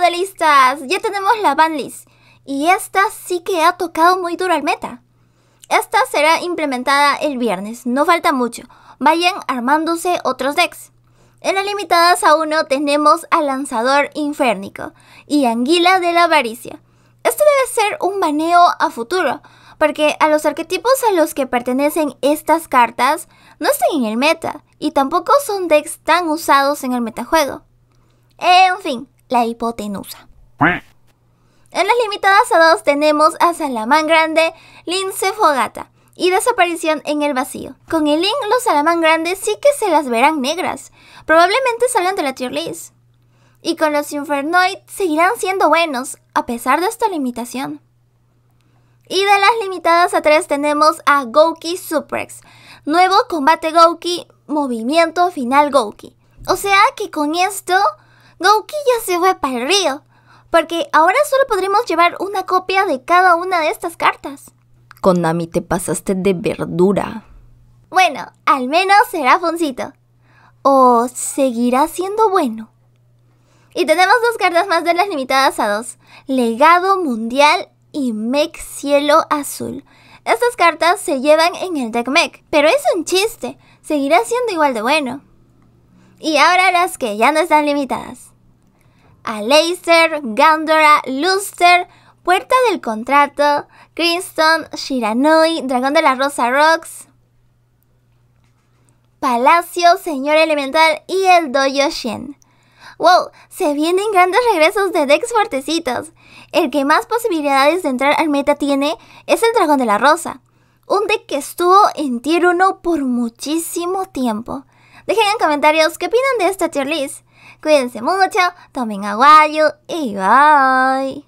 de listas! Ya tenemos la banlist y esta sí que ha tocado muy duro al meta. Esta será implementada el viernes, no falta mucho. Vayan armándose otros decks. En las limitadas a uno tenemos al lanzador Infernico. y Anguila de la Avaricia. esto debe ser un baneo a futuro, porque a los arquetipos a los que pertenecen estas cartas no están en el meta y tampoco son decks tan usados en el metajuego. En fin, la hipotenusa. En las limitadas a 2 tenemos a Salamán Grande, Lince Fogata y desaparición en el vacío. Con el lin los Salamán Grandes sí que se las verán negras. Probablemente salgan de la tier list. Y con los Infernoid seguirán siendo buenos, a pesar de esta limitación. Y de las limitadas a 3 tenemos a Gouki Suprex. Nuevo combate Gouki, movimiento final Gouki. O sea que con esto Gouki ya se fue para el río, porque ahora solo podremos llevar una copia de cada una de estas cartas. Konami, te pasaste de verdura. Bueno, al menos será Foncito. O seguirá siendo bueno. Y tenemos dos cartas más de las limitadas a dos. Legado Mundial y Mech Cielo Azul. Estas cartas se llevan en el deck Mech, pero es un chiste. Seguirá siendo igual de bueno. Y ahora las que ya no están limitadas. A Laser, Gandora, Luster, Puerta del Contrato, Crimson, Shiranui, Dragón de la Rosa Rocks, Palacio, Señor Elemental y el Dojo Shen. ¡Wow! Se vienen grandes regresos de decks fuertecitos. El que más posibilidades de entrar al meta tiene es el Dragón de la Rosa. Un deck que estuvo en tier 1 por muchísimo tiempo. Dejen en comentarios qué opinan de esta tier Cuídense mucho, tomen aguayo y bye.